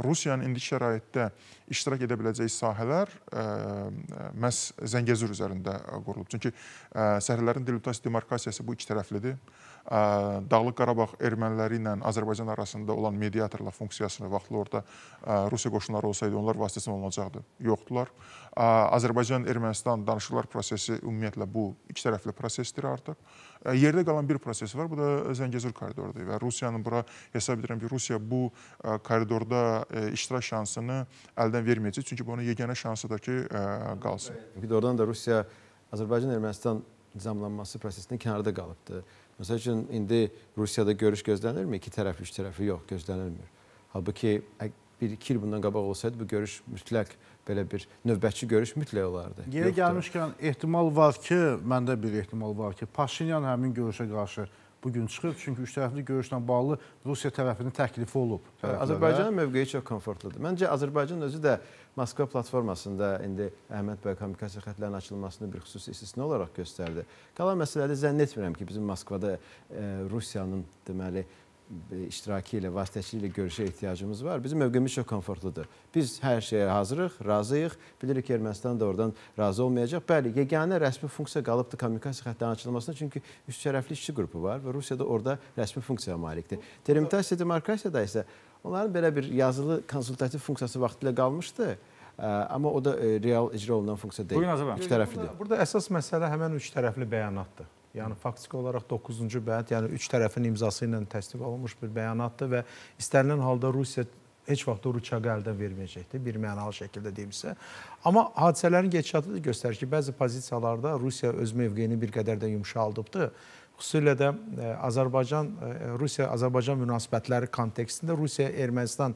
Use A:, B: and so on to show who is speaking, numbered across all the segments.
A: Rusiyanın indiki şəraitdə iştirak edə biləcəyi sahələr e, e, məhz Zəngəzur üzərində qurulub. Çünki e, sərhədlərin delimitasiya demarkasiyası bu iki tərəflidir. Dağlıq Qarabağ erməniləri ilə Azərbaycan arasında olan mediatorla funksiyasını vaxtlı orada Rusiya qoşunları olsaydı onlar vasitəsilə olacaqdı. Yoxdular. Azərbaycan-Ermənistan danışıqlar prosesi ümumiyyətlə bu iki tərəfli prosesdir artıq. Yerdə qalan bir proses var, bu da Zəngəzur koridorudur və Rusiyanın bura hesab edirəm ki, Rusiya bu koridorda E, iştirak şansını əldən verməyəcək. Çünki bunun yeganə şansı da ki, e, qalsın. Bir də oradan da Rusiya Azərbaycan-Ermənistan nizamlanması prosesində kənarda qalıbdı. Məsəl üçün,
B: indi Rusiyada görüş gözlənilirmi? İki tərəfi, üç tərəfi yox, gözlənilmir. Halbuki, bir-iki il bundan qabaq olsaydı, bu görüş mütləq belə bir növbətçi görüş mütləq olardı. Yeri gəlmişkən,
C: ehtimal var ki, məndə bir ehtimal var ki, Paşinyan həmin görüşə qarşı bu gün çıxıb. Çünki üçtərəfli görüşlə bağlı Rusiya tərəfinin təklifi olub. Hə, tərəflərə. Azərbaycanın
B: mövqeyi çox komfortludur. Məncə Azərbaycan özü də Moskva platformasında indi Əhməd bəy kommunikasiya xətlərinin açılmasını bir xüsusi istisna olaraq göstərdi. Qalan məsələdə zənn etmirəm ki, bizim Moskvada e, Rusiyanın deməli E, iştirakı ilə, vasitəçiliyi ilə görüşə ehtiyacımız var. Bizim mövqeyimiz çox komfortludur. Biz hər şeyə hazırıq, razıyıq. Bilirik ki, Ermənistan da oradan razı olmayacaq. Bəli, yeganə rəsmi funksiya qalıbdır kommunikasiya xəttinin açılmasına, çünki üç tərəfli işçi qrupu var və Rusiya da orada rəsmi funksiyaya malikdir. Delimitasiya, demarkasiyada isə onların belə bir yazılı
C: konsultativ funksiyası vaxtilə qalmışdı. E, amma o da e, real icra olunan funksiya deyil. Buyurun, üç tərəflidir. Burada, burada əsas məsələ həmin üç tərəfli bəyanatdır. Yəni faktiki olaraq 9-cu bənd, yəni üç tərəfin imzası ilə təsdiq olunmuş bir bəyanatdır və istənilən halda Rusiya heç vaxt o rüçaqı əldən verməyəcəkdir, bir mənalı şəkildə deyimsə. Amma hadisələrin gedişatı da göstərir ki, bəzi pozisiyalarda Rusiya öz mövqeyini bir qədər də yumşaldıbdı. Xüsusilə də e, Azərbaycan e, Rusiya-Azərbaycan münasibətləri kontekstində Rusiya-Ermənistan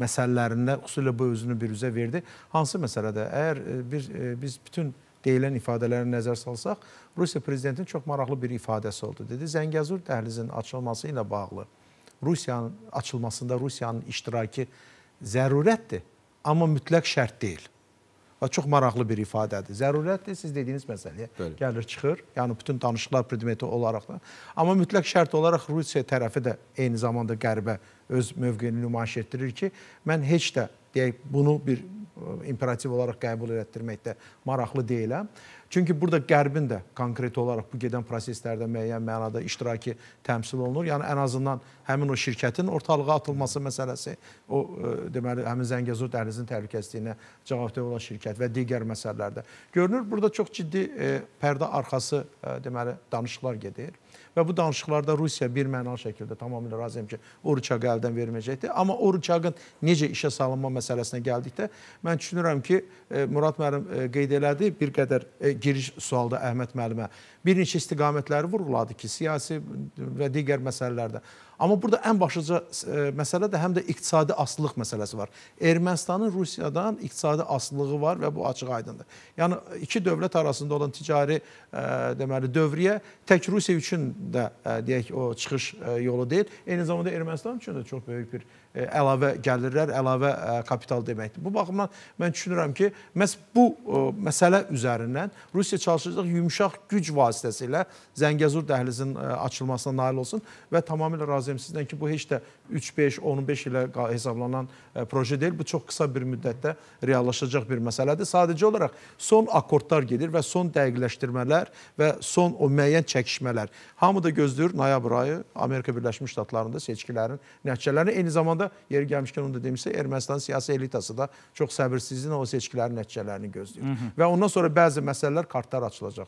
C: məsələlərində xüsusilə bu özünü bir üzə verdi. Hansı məsələdə? Əgər e, bir biz bütün deyilən ifadələrə nəzər salsaq, Rusiya prezidentinin çox maraqlı bir ifadəsi oldu. Dedi, Zəngəzur dəhlizinin açılması ilə bağlı Rusiyanın açılmasında Rusiyanın iştirakı zərurətdir, amma mütləq şərt deyil. Və çox maraqlı bir ifadədir. Zərurətdir siz dediyiniz məsələyə Bəli. gəlir çıxır. Yəni bütün danışıqlar predmeti olaraq da. Amma mütləq şərt olaraq Rusiya tərəfi də eyni zamanda Qərbə öz mövqeyini nümayiş etdirir ki, mən heç də deyək bunu bir imperativ olaraq qəbul elətdirməkdə maraqlı deyiləm. Çünki burada Qərbin də konkret olaraq bu gedən proseslərdə müəyyən mənada iştirakı təmsil olunur. Yəni ən azından həmin o şirkətin ortalığa atılması məsələsi, o e, deməli həmin Zəngəzur dəhlizinin təhlükəsizliyinə cavabdeh olan şirkət və digər məsələlərdə. Görünür burada çox ciddi e, pərdə arxası e, deməli danışıqlar gedir və bu danışıqlarda Rusiya bir mənalı şəkildə tamamilə razıyam ki, Oruçaqı əldən verməyəcəkdir. Amma Oruçaqın necə işə salınma məsələsinə gəldikdə mən Mən düşünürəm ki, e, Murad müəllim e, qeyd elədi, bir qədər e, giriş sualda Əhməd müəllimə bir neçə istiqamətləri vurğuladı ki, siyasi və digər məsələlərdə. Amma burada ən başlıca e, məsələ də həm də iqtisadi asılılıq məsələsi var. Ermənistanın Rusiyadan iqtisadi asılılığı var və bu açıq-aydındır. Yəni iki dövlət arasında olan ticari e, deməli dövriyyə tək Rusiya üçün də e, deyək o çıxış yolu deyil, eyni zamanda Ermənistan üçün də çox böyük bir əlavə gəlirlər, əlavə kapital deməkdir. Bu baxımdan mən düşünürəm ki, məhz bu məsələ üzərindən Rusiya çalışacaq yumşaq güc vasitəsilə Zəngəzur dəhlizinin açılmasına nail olsun və tamamilə razı Nazimsizlə ki, bu heç də 3-5, 15 ilə hesablanan e, proje deyil. Bu çox qısa bir müddətdə reallaşacaq bir məsələdir. Sadəcə olaraq son akkordlar gedir və son dəqiqləşdirmələr və son o müəyyən çəkişmələr. Hamı da gözləyir noyabr ayı Amerika Birləşmiş Ştatlarında seçkilərin nəticələrini. Eyni zamanda yer gəlmişkən onu da demişsə, Ermənistan siyasi elitası da çox səbirsizliklə o seçkilərin nəticələrini gözləyir. Hı -hı. Və ondan sonra bəzi məsələlər kartlar açılacaq.